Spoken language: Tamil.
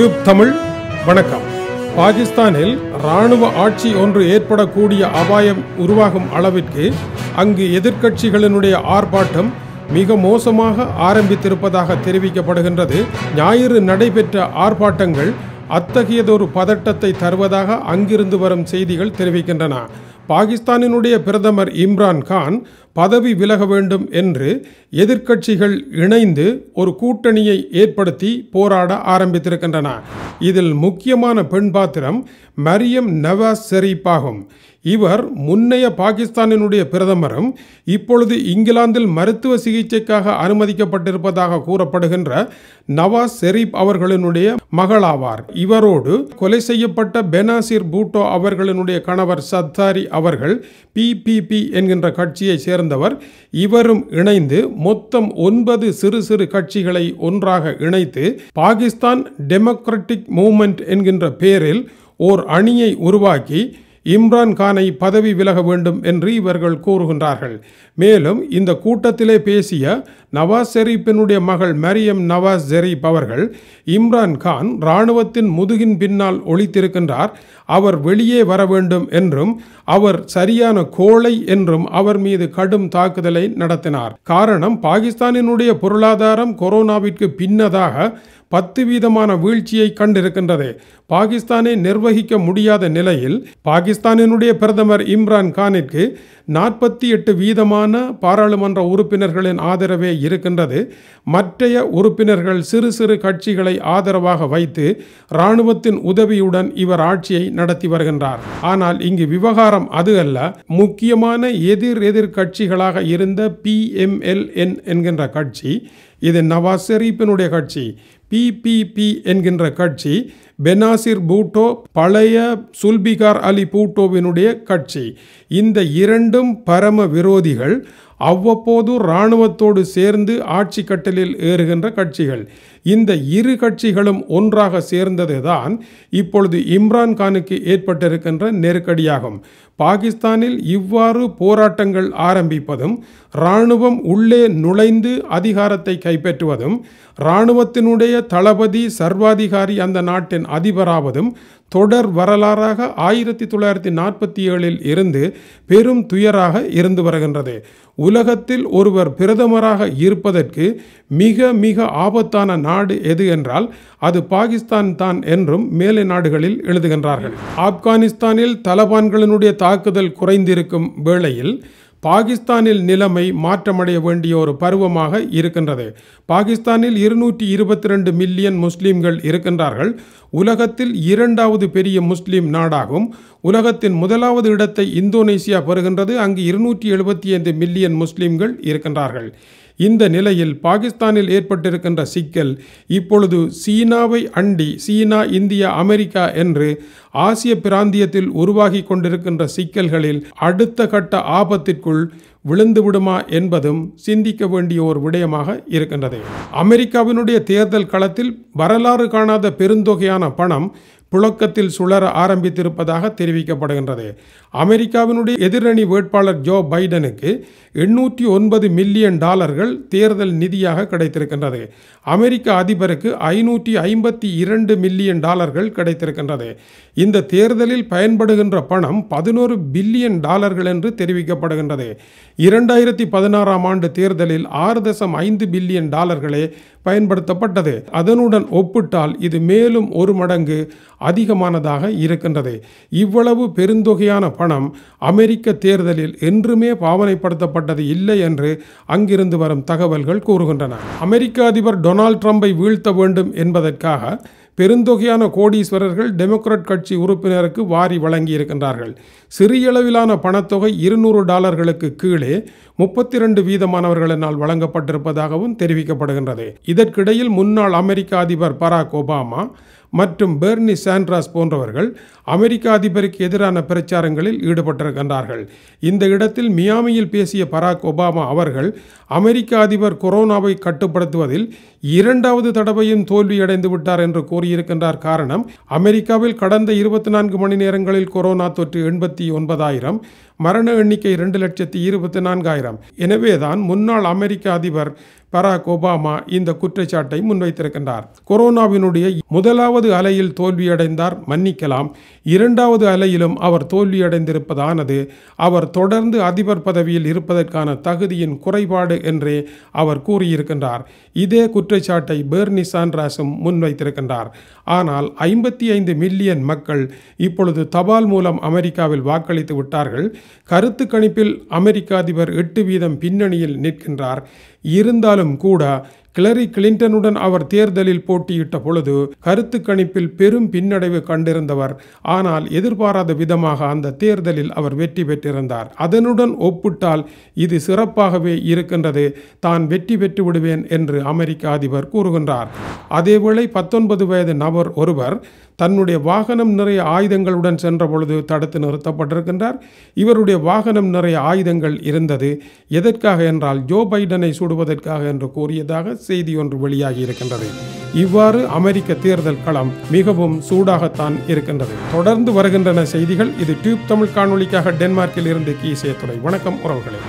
டியூப் தமிழ் வணக்கம் பாகிஸ்தானில் ராணுவ ஆட்சி ஒன்று ஏற்படக்கூடிய அபாயம் உருவாகும் அளவிற்கு அங்கு எதிர்க்கட்சிகளினுடைய ஆர்ப்பாட்டம் மிக மோசமாக ஆரம்பித்திருப்பதாக தெரிவிக்கப்படுகின்றது ஞாயிறு நடைபெற்ற ஆர்ப்பாட்டங்கள் அத்தகையதொரு பதட்டத்தை தருவதாக அங்கிருந்து வரும் செய்திகள் தெரிவிக்கின்றன பாகிஸ்தானினுடைய பிரதமர் இம்ரான் கான் பதவி விலக வேண்டும் என்று எதிர்க்கட்சிகள் இணைந்து ஒரு கூட்டணியை ஏற்படுத்தி போராட ஆரம்பித்திருக்கின்றன இதில் முக்கியமான பெண் பாத்திரம் மரியம் நவாஸ் ஷெரீப் ஆகும் இவர் முன்னைய பாகிஸ்தானினுடைய பிரதமரும் இப்பொழுது இங்கிலாந்தில் மருத்துவ சிகிச்சைக்காக அனுமதிக்கப்பட்டிருப்பதாக கூறப்படுகின்ற நவாஸ் ஷெரீப் அவர்களினுடைய மகளாவார் இவரோடு கொலை செய்யப்பட்ட பெனாசிர் பூட்டோ அவர்களினுடைய கணவர் சத்தாரி அவர்கள் பிபிபி என்கின்ற கட்சியை சேர்ந்தவர் இவரும் இணைந்து மொத்தம் ஒன்பது சிறு சிறு கட்சிகளை ஒன்றாக இணைத்து பாகிஸ்தான் டெமோக்ரட்டிக் மூமெண்ட் என்கின்ற பேரில் ஓர் அணியை உருவாக்கி இம்ரான் கானை பதவி விலக வேண்டும் என்று இவர்கள் கூறுகின்றார்கள் மேலும் இந்த கூட்டத்திலே பேசிய நவாஸ் ஷெரீப்பினுடைய மகள் மரியம் நவாஸ் ஷெரீப் அவர்கள் இம்ரான் கான் இராணுவத்தின் முதுகின் பின்னால் ஒழித்திருக்கின்றார் அவர் வெளியே வர வேண்டும் என்றும் அவர் சரியான கோழை என்றும் அவர் மீது கடும் தாக்குதலை நடத்தினார் காரணம் பாகிஸ்தானினுடைய பொருளாதாரம் கொரோனாவிற்கு பின்னதாக பத்து வீதமான வீழ்ச்சியை கண்டிருக்கின்றது பாகிஸ்தானை நிர்வகிக்க முடியாத நிலையில் பாகிஸ்தானினுடைய பிரதமர் இம்ரான் கானிற்கு நாற்பத்தி எட்டு வீதமான பாராளுமன்ற உறுப்பினர்களின் ஆதரவே இருக்கின்றது மற்றைய உறுப்பினர்கள் சிறு சிறு கட்சிகளை ஆதரவாக வைத்து இராணுவத்தின் உதவியுடன் இவர் ஆட்சியை நடத்தி வருகின்றார் ஆனால் இங்கு விவகாரம் அது அல்ல முக்கியமான எதிர் எதிர் கட்சிகளாக இருந்த பிஎம்எல்என் என்கின்ற கட்சி இது நவாஸ் ஷெரீப்பினுடைய கட்சி பிபிபி என்கின்ற கட்சி பெனாசிர் பூட்டோ பழைய சுல்பிகார் அலி பூட்டோவினுடைய கட்சி இந்த இரண்டும் பரம விரோதிகள் அவ்வப்போது இராணுவத்தோடு சேர்ந்து ஆட்சி கட்டலில் ஏறுகின்ற கட்சிகள் இந்த இரு கட்சிகளும் ஒன்றாக சேர்ந்தது தான் இப்பொழுது இம்ரான்கானுக்கு ஏற்பட்டிருக்கின்ற நெருக்கடியாகும் பாகிஸ்தானில் இவ்வாறு போராட்டங்கள் ஆரம்பிப்பதும் இராணுவம் உள்ளே நுழைந்து அதிகாரத்தை கைப்பற்றுவதும் இராணுவத்தினுடைய தளபதி சர்வாதிகாரி அந்த நாட்டின் அதிபராவதும் தொடர் வரலாறாக ஆயிரத்தி தொள்ளாயிரத்தி நாற்பத்தி ஏழில் இருந்து பெரும் துயராக இருந்து வருகின்றது உலகத்தில் ஒருவர் பிரதமராக இருப்பதற்கு மிக மிக ஆபத்தான நாடு எது என்றால் அது பாகிஸ்தான் தான் என்றும் மேலை நாடுகளில் எழுதுகின்றார்கள் ஆப்கானிஸ்தானில் தலபான்களினுடைய தாக்குதல் குறைந்திருக்கும் வேளையில் பாகிஸ்தானில் நிலைமை மாற்றமடைய வேண்டிய ஒரு பருவமாக இருக்கின்றது பாகிஸ்தானில் இருநூற்றி இருபத்தி ரெண்டு மில்லியன் முஸ்லீம்கள் இருக்கின்றார்கள் உலகத்தில் இரண்டாவது பெரிய முஸ்லீம் நாடாகும் உலகத்தின் முதலாவது இடத்தை இந்தோனேசியா பெறுகின்றது அங்கு இருநூற்றி எழுபத்தி ஐந்து மில்லியன் முஸ்லீம்கள் இருக்கின்றார்கள் இந்த நிலையில் பாகிஸ்தானில் ஏற்பட்டிருக்கின்ற சிக்கல் இப்பொழுது சீனாவை அண்டி சீனா இந்தியா அமெரிக்கா என்று ஆசிய பிராந்தியத்தில் உருவாகி கொண்டிருக்கின்ற சிக்கல்களில் அடுத்த கட்ட ஆபத்திற்குள் விழுந்துவிடுமா என்பதும் சிந்திக்க வேண்டிய ஒரு விடயமாக இருக்கின்றது அமெரிக்காவினுடைய தேர்தல் களத்தில் வரலாறு காணாத பெருந்தொகையான பணம் புழக்கத்தில் சுழற ஆரம்பித்திருப்பதாக தெரிவிக்கப்படுகின்றது அமெரிக்காவினுடைய எதிரணி வேட்பாளர் ஜோ பைடனுக்கு எண்ணூற்றி ஒன்பது மில்லியன் டாலர்கள் தேர்தல் நிதியாக கிடைத்திருக்கின்றது அமெரிக்க அதிபருக்கு ஐநூற்றி ஐம்பத்தி இரண்டு மில்லியன் டாலர்கள் கிடைத்திருக்கின்றது இந்த தேர்தலில் பயன்படுகின்ற பணம் பதினோரு பில்லியன் டாலர்கள் என்று தெரிவிக்கப்படுகின்றது இரண்டாயிரத்தி பதினாறாம் ஆண்டு தேர்தலில் ஆறு தசம் ஐந்து பில்லியன் டாலர்களே பயன்படுத்தப்பட்டது அதனுடன் ஒப்பிட்டால் இது மேலும் ஒரு மடங்கு அதிகமானதாக இருக்கின்றது இவ்வளவு பெருந்தொகையான பணம் அமெரிக்க தேர்தலில் என்றுமே பாவனைப்படுத்தப்பட்டது இல்லை என்று அங்கிருந்து வரும் தகவல்கள் கூறுகின்றன அமெரிக்க அதிபர் டொனால்ட் ட்ரம்பை வீழ்த்த வேண்டும் என்பதற்காக பெருந்தொகையான கோடீஸ்வரர்கள் டெமோக்ராட் கட்சி உறுப்பினருக்கு வாரி வழங்கியிருக்கின்றார்கள் சிறியளவிலான பணத்தொகை இருநூறு டாலர்களுக்கு கீழே முப்பத்தி ரெண்டு வீதமானவர்களினால் வழங்கப்பட்டிருப்பதாகவும் தெரிவிக்கப்படுகின்றது இதற்கிடையில் முன்னாள் அமெரிக்க அதிபர் பராக் ஒபாமா மற்றும் பெர்னி சாண்ட்ராஸ் போன்றவர்கள் அமெரிக்க அதிபருக்கு எதிரான பிரச்சாரங்களில் ஈடுபட்டிருக்கின்றார்கள் இந்த இடத்தில் மியாமியில் பேசிய பராக் ஒபாமா அவர்கள் அமெரிக்க அதிபர் கொரோனாவை கட்டுப்படுத்துவதில் இரண்டாவது தடவையும் தோல்வியடைந்து விட்டார் என்று கூறியிருக்கின்றார் காரணம் அமெரிக்காவில் கடந்த இருபத்தி நான்கு மணி நேரங்களில் கொரோனா தொற்று எண்பத்தி ஒன்பதாயிரம் மரண எண்ணிக்கை இரண்டு லட்சத்தி இருபத்தி நான்காயிரம் எனவேதான் முன்னாள் அமெரிக்க அதிபர் பராக் ஒபாமா இந்த குற்றச்சாட்டை முன்வைத்திருக்கின்றார் கொரோனாவினுடைய முதலாவது அலையில் தோல்வியடைந்தார் மன்னிக்கலாம் இரண்டாவது அலையிலும் அவர் தோல்வியடைந்திருப்பதானது அவர் தொடர்ந்து அதிபர் பதவியில் இருப்பதற்கான தகுதியின் குறைபாடு என்றே அவர் கூறியிருக்கின்றார் இதே குற்றச்சாட்டை பேர்னி சான்ராஸும் முன்வைத்திருக்கின்றார் ஆனால் ஐம்பத்தி ஐந்து மில்லியன் மக்கள் இப்பொழுது தபால் மூலம் அமெரிக்காவில் வாக்களித்து விட்டார்கள் கருத்து கணிப்பில் அமெரிக்க அதிபர் எட்டு வீதம் பின்னணியில் நிற்கின்றார் இருந்தாலும் கூட கிளரி கிளின்டனுடன் அவர் தேர்தலில் போட்டியிட்ட பொழுது கருத்து கணிப்பில் பெரும் பின்னடைவு கண்டிருந்தவர் ஆனால் எதிர்பாராத விதமாக அந்த தேர்தலில் அவர் வெற்றி பெற்றிருந்தார் அதனுடன் ஒப்பிட்டால் இது சிறப்பாகவே இருக்கின்றது தான் வெற்றி பெற்று விடுவேன் என்று அமெரிக்க அதிபர் கூறுகின்றார் அதேவேளை பத்தொன்பது வயது நபர் ஒருவர் தன்னுடைய வாகனம் நிறைய ஆயுதங்களுடன் சென்ற பொழுது தடுத்து நிறுத்தப்பட்டிருக்கின்றார் இவருடைய வாகனம் நிறைய ஆயுதங்கள் இருந்தது எதற்காக என்றால் ஜோ பைடனை சுடுவதற்காக என்று கூறியதாக செய்தி ஒன்று வெளியாகி இருக்கின்றது இவ்வாறு அமெரிக்க தேர்தல் களம் மிகவும் சூடாகத்தான் இருக்கின்றது தொடர்ந்து வருகின்றன செய்திகள் இது டியூப் தமிழ் காணொலிக்காக டென்மார்க்கில் இருந்து கீசே துறை வணக்கம் உறவுகளே